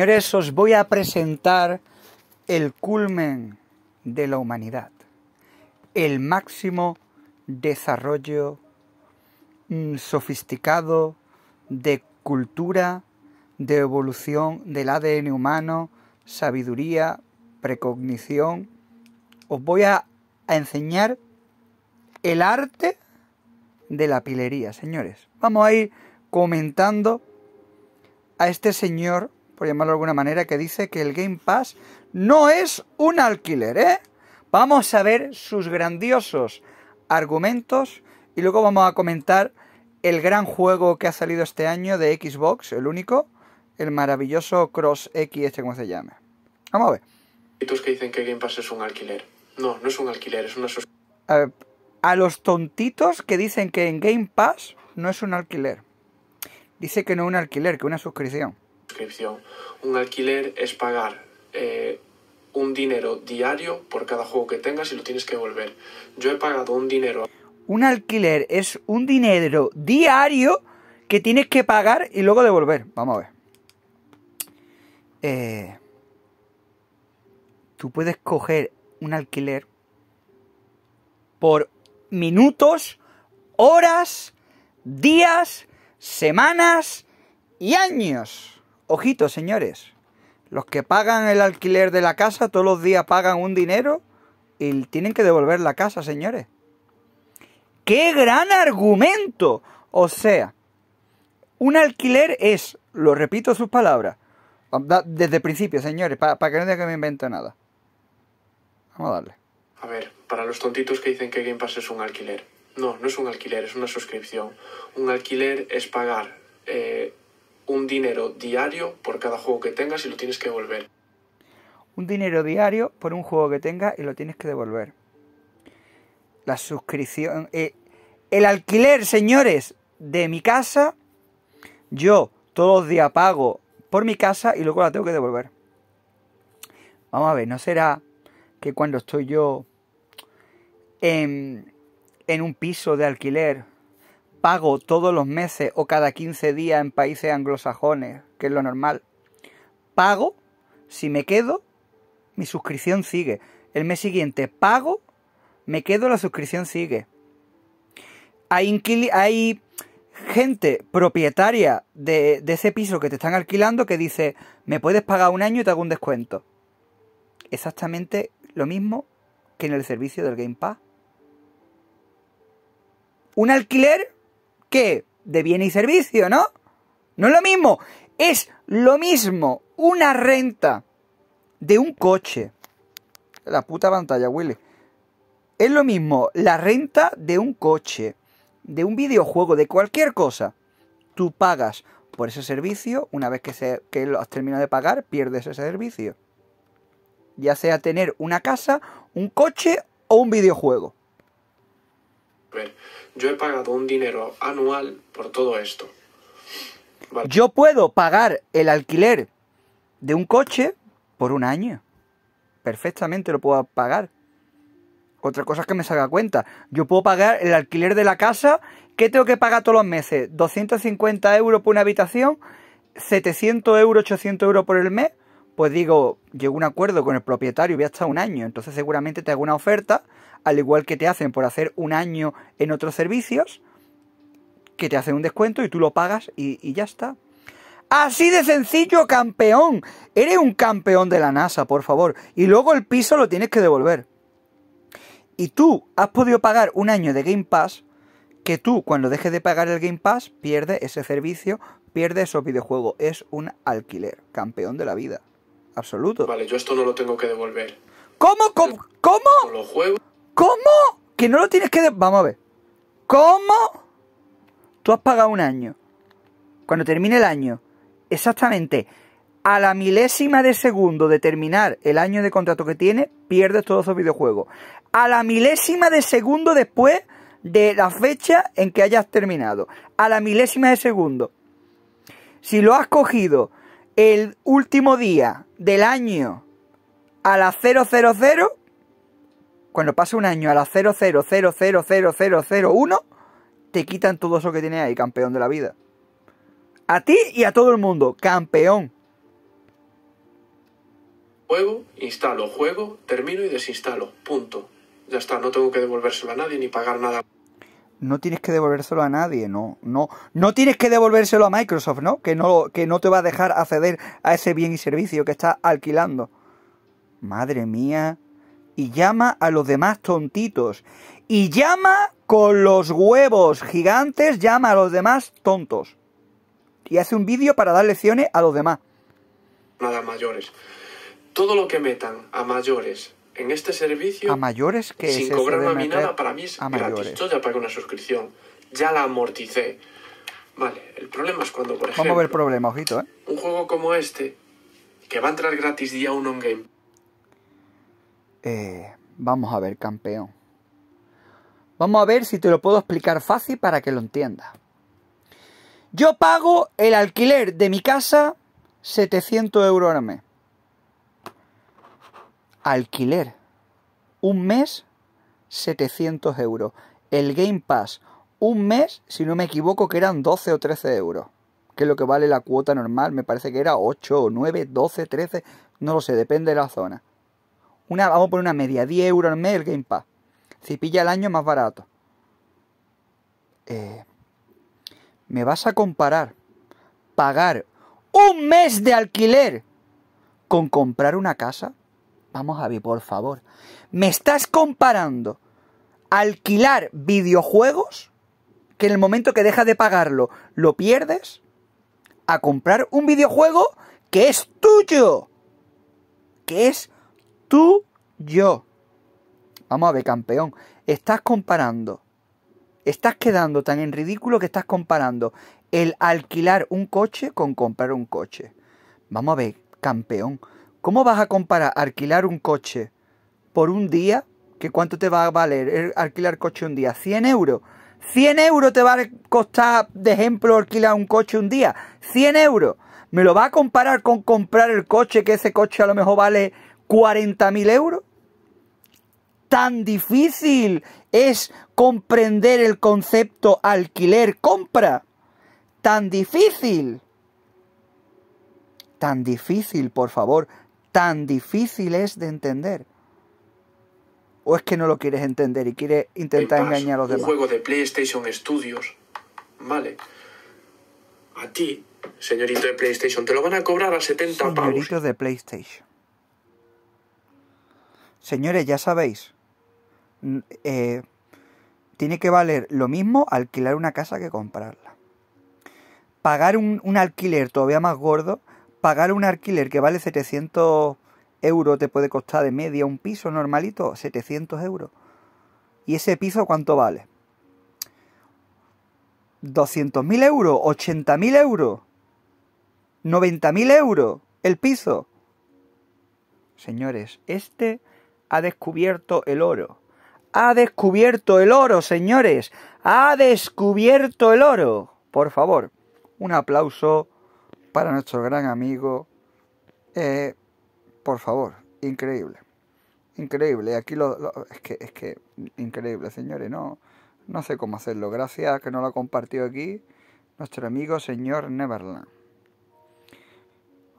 Señores, os voy a presentar el culmen de la humanidad, el máximo desarrollo mm, sofisticado de cultura, de evolución del ADN humano, sabiduría, precognición. Os voy a, enseñar el arte de la pilería, señores. Vamos a ir comentando a este señor por llamarlo de alguna manera, que dice que el Game Pass no es un alquiler, ¿eh? Vamos a ver sus grandiosos argumentos y luego vamos a comentar el gran juego que ha salido este año de Xbox, el único, el maravilloso Cross X, este como se llama. Vamos a ver. Y tontitos que dicen que Game Pass es un alquiler. No, no es un alquiler, es una a, a los tontitos que dicen que en Game Pass no es un alquiler. Dice que no es un alquiler, que es una suscripción. Un alquiler es pagar eh, un dinero diario por cada juego que tengas y lo tienes que devolver Yo he pagado un dinero. Un alquiler es un dinero diario que tienes que pagar y luego devolver. Vamos a ver. Eh, tú puedes coger un alquiler por minutos, horas, días, semanas y años. Ojitos, señores. Los que pagan el alquiler de la casa todos los días pagan un dinero y tienen que devolver la casa, señores. ¡Qué gran argumento! O sea, un alquiler es, lo repito sus palabras, desde el principio, señores, para que no digan que me invento nada. Vamos a darle. A ver, para los tontitos que dicen que Game Pass es un alquiler. No, no es un alquiler, es una suscripción. Un alquiler es pagar eh, un dinero diario por cada juego que tengas y lo tienes que devolver. Un dinero diario por un juego que tengas y lo tienes que devolver. La suscripción... Eh, el alquiler, señores, de mi casa, yo todos los días pago por mi casa y luego la tengo que devolver. Vamos a ver, ¿no será que cuando estoy yo en un piso de alquiler pago todos los meses o cada 15 días en países anglosajones, que es lo normal. Pago, si me quedo, mi suscripción sigue. El mes siguiente pago, me quedo, la suscripción sigue. Hay, gente propietaria de ese piso que te están alquilando que dice, me puedes pagar un año y te hago un descuento. Exactamente lo mismo que en el servicio del Game Pass. Un alquiler que de bien y servicio, ¿no? No es lo mismo. Es lo mismo una renta de un coche. La puta pantalla, Willy. Es lo mismo la renta de un coche, de un videojuego, de cualquier cosa. Tú pagas por ese servicio, una vez que, se, que lo has terminado de pagar, pierdes ese servicio. Ya sea tener una casa, un coche o un videojuego yo he pagado un dinero anual por todo esto. Yo puedo pagar el alquiler de un coche por un año. Perfectamente lo puedo pagar. Otra cosa es que me salga cuenta. Yo puedo pagar el alquiler de la casa. ¿Qué tengo que pagar todos los meses? 250 euros por una habitación, 700 euros, 800 euros por el mes pues digo, llegó un acuerdo con el propietario, voy a estar un año, entonces seguramente te hago una oferta, al igual que te hacen por hacer un año en otros servicios, que te hacen un descuento y tú lo pagas y, y ya está. Así de sencillo, campeón. Eres un campeón de la NASA, por favor. Y luego el piso lo tienes que devolver. Y tú has podido pagar un año de Game Pass que tú cuando dejes de pagar el Game Pass pierdes ese servicio, pierdes esos videojuegos. Es un alquiler, campeón de la vida absoluto. Vale, yo esto no lo tengo que devolver. ¿Cómo? ¿Cómo? ¿Cómo? Lo juego. ¿Cómo? Que no lo tienes que... Vamos a ver. ¿Cómo? Tú has pagado un año. Cuando termine el año, exactamente a la milésima de segundo de terminar el año de contrato que tiene, pierdes todos esos videojuegos. A la milésima de segundo después de la fecha en que hayas terminado. A la milésima de segundo. Si lo has cogido el último día del año a la 000, cuando pasa un año a la 000000001, te quitan todo eso que tienes ahí, campeón de la vida. A ti y a todo el mundo, campeón. Juego, instalo, juego, termino y desinstalo. Punto. Ya está, no tengo que devolvérselo a nadie ni pagar nada no tienes que devolvérselo a nadie, no, no, no tienes que devolvérselo a Microsoft, ¿no? Que no, que no te va a dejar acceder a ese bien y servicio que estás alquilando. Madre mía. Y llama a los demás tontitos. Y llama con los huevos gigantes, llama a los demás tontos. Y hace un vídeo para dar lecciones a los demás. Nada mayores. Todo lo que metan a mayores en este servicio a mayores que sin cobrarme a nada para mí es gratis ya pagué una suscripción ya la amorticé vale el problema es cuando por ejemplo a ver el problema ojito eh? un juego como este que va a entrar gratis día uno en game eh, vamos a ver campeón vamos a ver si te lo puedo explicar fácil para que lo entiendas yo pago el alquiler de mi casa 700 euros al mes Alquiler. Un mes, 700 euros. El Game Pass. Un mes, si no me equivoco, que eran 12 o 13 euros. Que es lo que vale la cuota normal. Me parece que era 8 o 9, 12, 13. No lo sé, depende de la zona. Una, vamos a poner una media, 10 euros al mes el Game Pass. Si pilla el año, más barato. Eh, me vas a comparar pagar un mes de alquiler con comprar una casa? Vamos a ver, por favor. ¿Me estás comparando alquilar videojuegos que en el momento que dejas de pagarlo lo pierdes a comprar un videojuego que es tuyo? Que es tuyo. Vamos a ver, campeón. Estás comparando. Estás quedando tan en ridículo que estás comparando el alquilar un coche con comprar un coche. Vamos a ver, campeón. ¿Cómo vas a comparar alquilar un coche por un día? ¿Que cuánto te va a valer er, alquilar coche un día? ¿100 euros? 100 euros te va a costar, de ejemplo, alquilar un coche un día. 100 euros. ¿Me lo va a comparar con comprar el coche, que ese coche a lo mejor vale mil euros? Tan difícil es comprender el concepto alquiler-compra. Tan difícil. Tan difícil, por favor tan difícil es de entender? ¿O es que no lo quieres entender y quieres intentar engañar a los demás? Un juego de PlayStation Studios, ¿vale? A ti, señorito de PlayStation, te lo van a cobrar a 70 Señoritos de PlayStation. Señores, ya sabéis. Eh, tiene que valer lo mismo alquilar una casa que comprarla. Pagar un alquiler todavía más gordo pagar un alquiler que vale 700 euros te puede costar de media un piso normalito, 700 euros. ¿Y ese piso cuánto vale? 200.000 euros, 80.000 euros, 90.000 euros el piso. Señores, este ha descubierto el oro. Ha descubierto el oro, señores. Ha descubierto el oro. Por favor, un aplauso para nuestro gran amigo, eh, por favor, increíble. Increíble, aquí lo, es, que, es que increíble, señores, no, no sé cómo hacerlo. Gracias que nos lo ha compartido aquí nuestro amigo señor Neverland.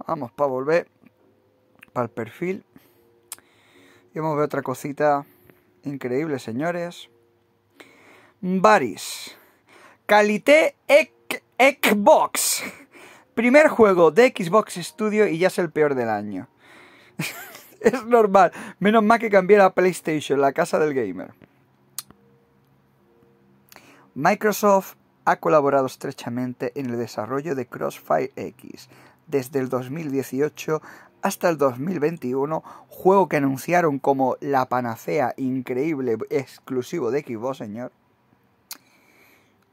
Vamos para volver para el perfil. Y vamos a ver otra cosita increíble, señores. Baris. Calité Xbox. Primer juego de Xbox Studio y ya es el peor del año. es normal. Menos mal que cambié la PlayStation, la casa del gamer. Microsoft ha colaborado estrechamente en el desarrollo de Crossfire X desde el 2018 hasta el 2021, juego que anunciaron como la panacea increíble exclusivo de Xbox, señor.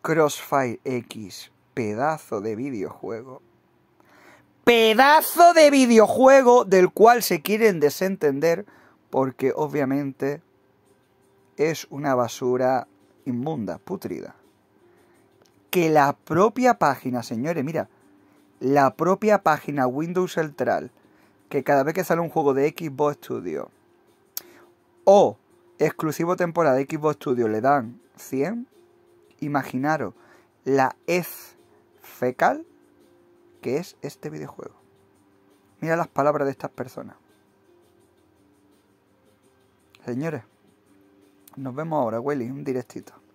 Crossfire X, pedazo de videojuego pedazo de videojuego del cual se quieren desentender porque obviamente es una basura inmunda, putrida. Que la propia página, señores, mira, la propia página Windows Central, que cada vez que sale un juego de Xbox Studio o exclusivo temporada de Xbox Studio le dan 100, imaginaros la es fecal que es este videojuego. Mira las palabras de estas personas. Señores, nos vemos ahora, Willy, un directito.